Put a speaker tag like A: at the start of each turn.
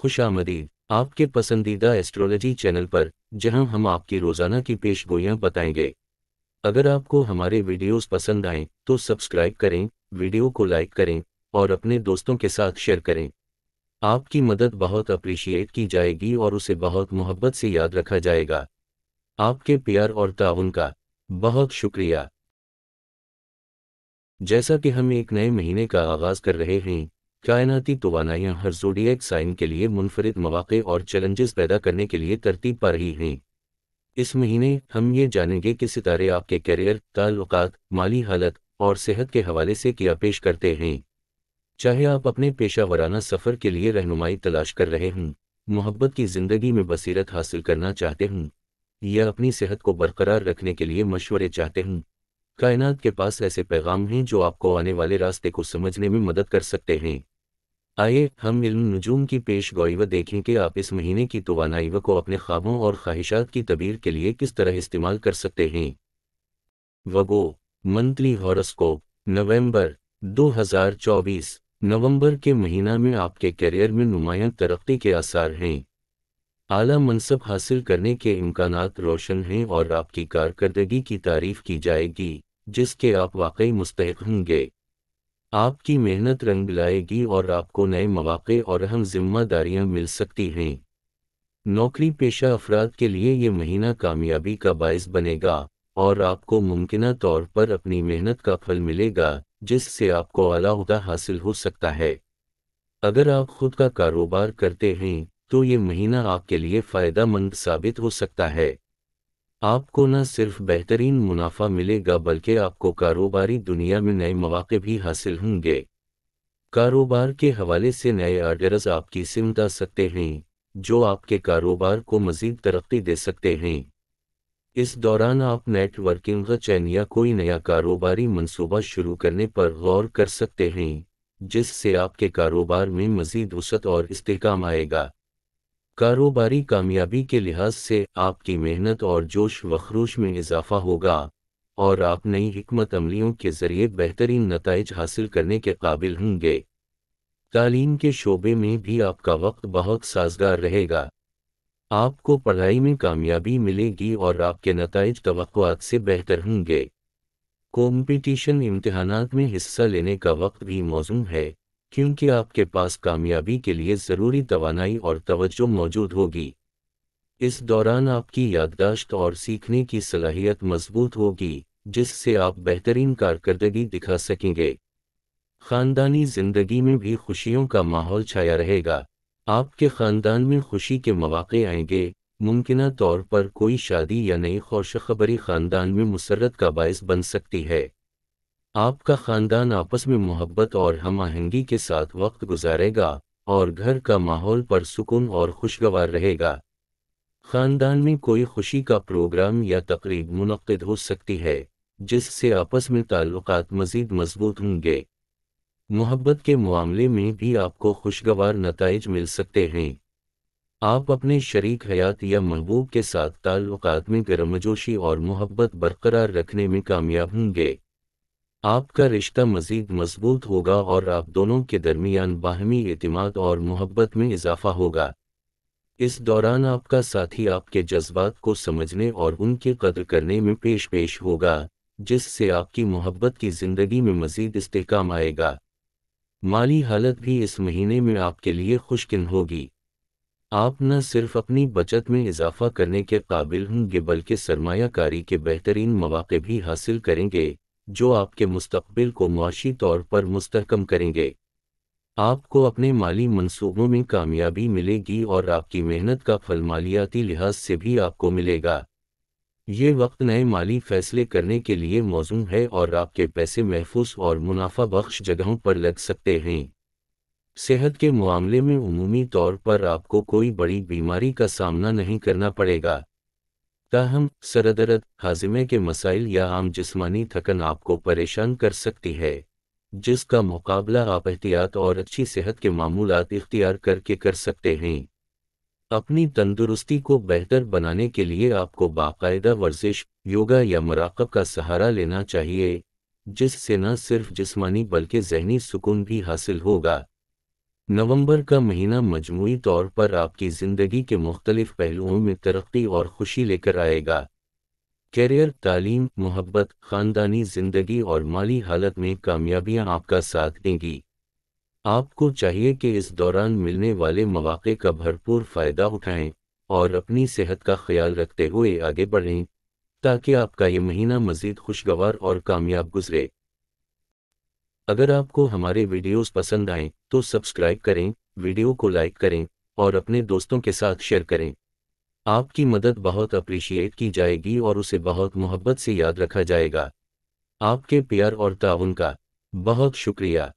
A: खुश आमदीद आपके पसंदीदा एस्ट्रोलॉजी चैनल पर जहां हम आपकी रोजाना की पेश गोयाँ बताएंगे अगर आपको हमारे वीडियोस पसंद आए तो सब्सक्राइब करें वीडियो को लाइक करें और अपने दोस्तों के साथ शेयर करें आपकी मदद बहुत अप्रिशिएट की जाएगी और उसे बहुत मोहब्बत से याद रखा जाएगा आपके प्यार और ताउन का बहुत शुक्रिया जैसा कि हम एक नए महीने का आगाज़ कर रहे हैं कायनाती तोानाइयाँ हर जोडियक साइन के लिए मुनफरद मौाक़े और चैलेंजेस पैदा करने के लिए तरतीब पा रही हैं इस महीने हम ये जानेंगे कि सितारे आपके करियर ताल्लुक माली हालत और सेहत के हवाले से क्या पेश करते हैं चाहे आप अपने पेशा वराना सफ़र के लिए रहनुमाई तलाश कर रहे हों मोहब्बत की ज़िंदगी में बसीरत हासिल करना चाहते हों या अपनी सेहत को बरकरार रखने के लिए मशवरे चाहते हों कायनात के पास ऐसे पैगाम हैं जो आपको आने वाले रास्ते को समझने में मदद कर सकते हैं आइए हम इल्म नजूम की पेश गोई व देखें कि आप इस महीने की तोानाई व को अपने ख्वाबों और ख्वाहिशात की तबीर के लिए किस तरह इस्तेमाल कर सकते हैं वगो मंथली हॉरस्कोप नवंबर 2024 नवंबर के महीना में आपके करियर में नुमायाँ तरक्की के आसार हैं आला मनसब हासिल करने के इम्कान रोशन हैं और आपकी कारकर्दगी की तारीफ की जाएगी जिसके आप वाकई मुस्तक होंगे आपकी मेहनत रंग लाएगी और आपको नए मौाक़े और अहम जिम्मेदारियां मिल सकती हैं नौकरी पेशा अफराद के लिए ये महीना कामयाबी का बायस बनेगा और आपको मुमकिन तौर पर अपनी मेहनत का फल मिलेगा जिससे आपको अलाउदा हासिल हो सकता है अगर आप खुद का कारोबार करते हैं तो ये महीना आपके लिए फ़ायदा मंद साबित हो सकता है आपको न सिर्फ बेहतरीन मुनाफा मिलेगा बल्कि आपको कारोबारी दुनिया में नए मौाक़े भी हासिल होंगे कारोबार के हवाले से नए आर्डर्स आपकी सिमत आ सकते हैं जो आपके कारोबार को मजीद तरक्की दे सकते हैं इस दौरान आप नेटवर्किंग चैन या कोई नया कारोबारी मंसूबा शुरू करने पर गौर कर सकते हैं जिससे आपके कारोबार में मजीद वसत और इस्तेकाम आएगा कारोबारी कामयाबी के लिहाज से आपकी मेहनत और जोश व में इजाफा होगा और आप नई हमत अमलियों के ज़रिए बेहतरीन नतज हासिल करने के काबिल होंगे तालीम के शोबे में भी आपका वक्त बहुत साजगार रहेगा आपको पढ़ाई में कामयाबी मिलेगी और आपके नतज तो से बेहतर होंगे कॉम्पिटिशन इम्तहान में हिस्सा लेने का वक्त भी मौजूद है क्योंकि आपके पास कामयाबी के लिए ज़रूरी तोानाई और तवज्जो मौजूद होगी इस दौरान आपकी याददाश्त और सीखने की सलाहियत मजबूत होगी जिससे आप बेहतरीन कारकर्दगी दिखा सकेंगे खानदानी जिंदगी में भी खुशियों का माहौल छाया रहेगा आपके खानदान में खुशी के मौाक़े आएंगे मुमकिन तौर पर कोई शादी या नई खौशखबरी खानदान में मुसरत का बायस बन सकती है आपका खानदान आपस में मोहब्बत और हम आहंगी के साथ वक्त गुजारेगा और घर का माहौल पर सुकून और खुशगवार रहेगा खानदान में कोई खुशी का प्रोग्राम या तकरीब मुनद हो सकती है जिससे आपस में ताल्लुक मजीद मजबूत होंगे मोहब्बत के मामले में भी आपको खुशगवार नतज मिल सकते हैं आप अपने शरीक हयात या महबूब के साथ ताल्लुक में गर्मजोशी और मोहब्बत बरकरार रखने में कामयाब होंगे आपका रिश्ता मजीद मजबूत होगा और आप दोनों के दरमियान बाहमी अतमाद और मोहब्बत में इजाफा होगा इस दौरान आपका साथी आपके जज्बात को समझने और उनके कदर करने में पेश पेश होगा जिससे आपकी मोहब्बत की ज़िंदगी में मजीद इस्तेकाम आएगा माली हालत भी इस महीने में आपके लिए खुशकिन होगी आप न सिर्फ अपनी बचत में इजाफा करने के काबिल होंगे बल्कि सरमायाकारी के बेहतरीन मौाक़े भी हासिल करेंगे जो आपके मुस्तबिल को मुआशी तौर पर मुस्तकम करेंगे आपको अपने माली मनसूबों में कामयाबी मिलेगी और आपकी मेहनत का फल मालियाती लिहाज से भी आपको मिलेगा ये वक्त नए माली फैसले करने के लिए मौजूम है और आपके पैसे महफूज और मुनाफा बख्श जगहों पर लग सकते हैं सेहत के मामले में उमूमी तौर पर आपको कोई बड़ी बीमारी का सामना नहीं करना पड़ेगा ताहम सरदर्द हाजिमे के मसाइल या आम जिस्मानी थकन आपको परेशान कर सकती है जिसका मुकाबला आप एहतियात और अच्छी सेहत के मामूलत इख्तियार करके कर सकते हैं अपनी तंदुरुस्ती को बेहतर बनाने के लिए आपको बाकायदा वर्जिश योगा या मराकब का सहारा लेना चाहिए जिससे न सिर्फ जिस्मानी बल्कि जहनी सुकून भी हासिल होगा नवंबर का महीना मजमू तौर पर आपकी ज़िंदगी के मुख्तलिफ पहलुओं में तरक्की और खुशी लेकर आएगा कैरियर तालीम मोहब्बत ख़ानदानी ज़िंदगी और माली हालत में कामयाबियां आपका साथ देंगी आपको चाहिए कि इस दौरान मिलने वाले मौाक़े का भरपूर फ़ायदा उठाएं और अपनी सेहत का ख्याल रखते हुए आगे बढ़ें ताकि आपका ये महीना मज़ीद खुशगवार और कामयाब गुजरे अगर आपको हमारे वीडियोस पसंद आए तो सब्सक्राइब करें वीडियो को लाइक करें और अपने दोस्तों के साथ शेयर करें आपकी मदद बहुत अप्रिशिएट की जाएगी और उसे बहुत मोहब्बत से याद रखा जाएगा आपके प्यार और ताउन का बहुत शुक्रिया